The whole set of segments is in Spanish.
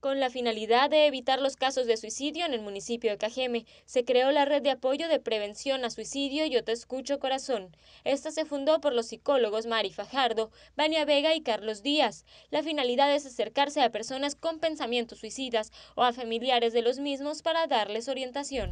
Con la finalidad de evitar los casos de suicidio en el municipio de Cajeme, se creó la Red de Apoyo de Prevención a Suicidio Yo Te Escucho Corazón. Esta se fundó por los psicólogos Mari Fajardo, Vania Vega y Carlos Díaz. La finalidad es acercarse a personas con pensamientos suicidas o a familiares de los mismos para darles orientación.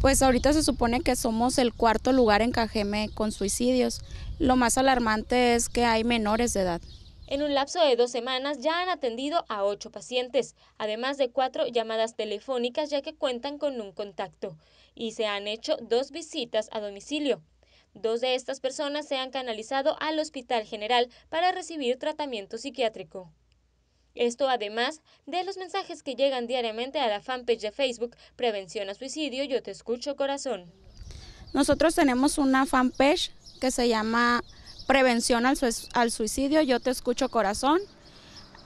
Pues ahorita se supone que somos el cuarto lugar en Cajeme con suicidios. Lo más alarmante es que hay menores de edad. En un lapso de dos semanas ya han atendido a ocho pacientes, además de cuatro llamadas telefónicas ya que cuentan con un contacto, y se han hecho dos visitas a domicilio. Dos de estas personas se han canalizado al Hospital General para recibir tratamiento psiquiátrico. Esto además de los mensajes que llegan diariamente a la fanpage de Facebook Prevención a Suicidio Yo Te Escucho Corazón. Nosotros tenemos una fanpage que se llama prevención al, suicidio, yo te escucho corazón.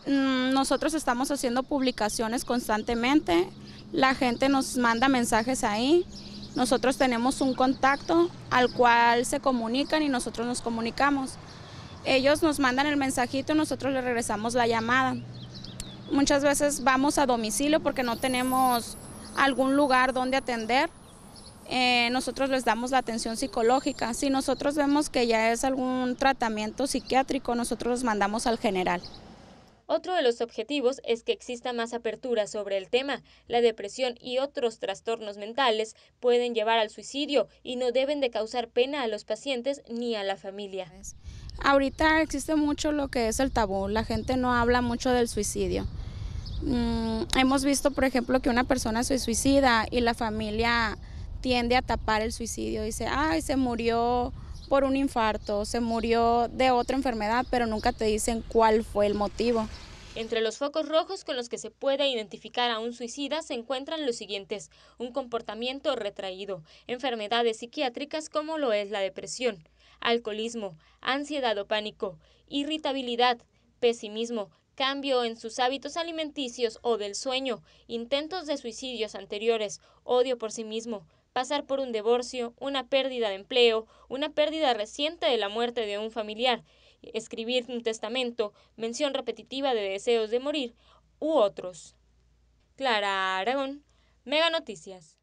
Mm, nosotros estamos haciendo publicaciones constantemente, la gente nos manda mensajes ahí, nosotros tenemos un contacto al cual se comunican y nosotros nos comunicamos. Ellos nos mandan el mensajito y nosotros les regresamos la llamada. Muchas veces vamos a domicilio porque no tenemos algún lugar donde atender eh, nosotros les damos la atención psicológica. Si nosotros vemos que ya es algún tratamiento psiquiátrico, nosotros los mandamos al general. Otro de los objetivos es que exista más apertura sobre el tema. La depresión y otros trastornos mentales pueden llevar al suicidio y no deben de causar pena a los pacientes ni a la familia. Ahorita existe mucho lo que es el tabú, la gente no habla mucho del suicidio. Mm, hemos visto, por ejemplo, que una persona se suicida y la familia tiende a tapar el suicidio. Dice, ay, se murió por un infarto, se murió de otra enfermedad, pero nunca te dicen cuál fue el motivo. Entre los focos rojos con los que se puede identificar a un suicida se encuentran los siguientes, un comportamiento retraído, enfermedades psiquiátricas como lo es la depresión, alcoholismo, ansiedad o pánico, irritabilidad, pesimismo, cambio en sus hábitos alimenticios o del sueño, intentos de suicidios anteriores, odio por sí mismo, pasar por un divorcio, una pérdida de empleo, una pérdida reciente de la muerte de un familiar, escribir un testamento, mención repetitiva de deseos de morir, u otros. Clara Aragón, Mega Noticias.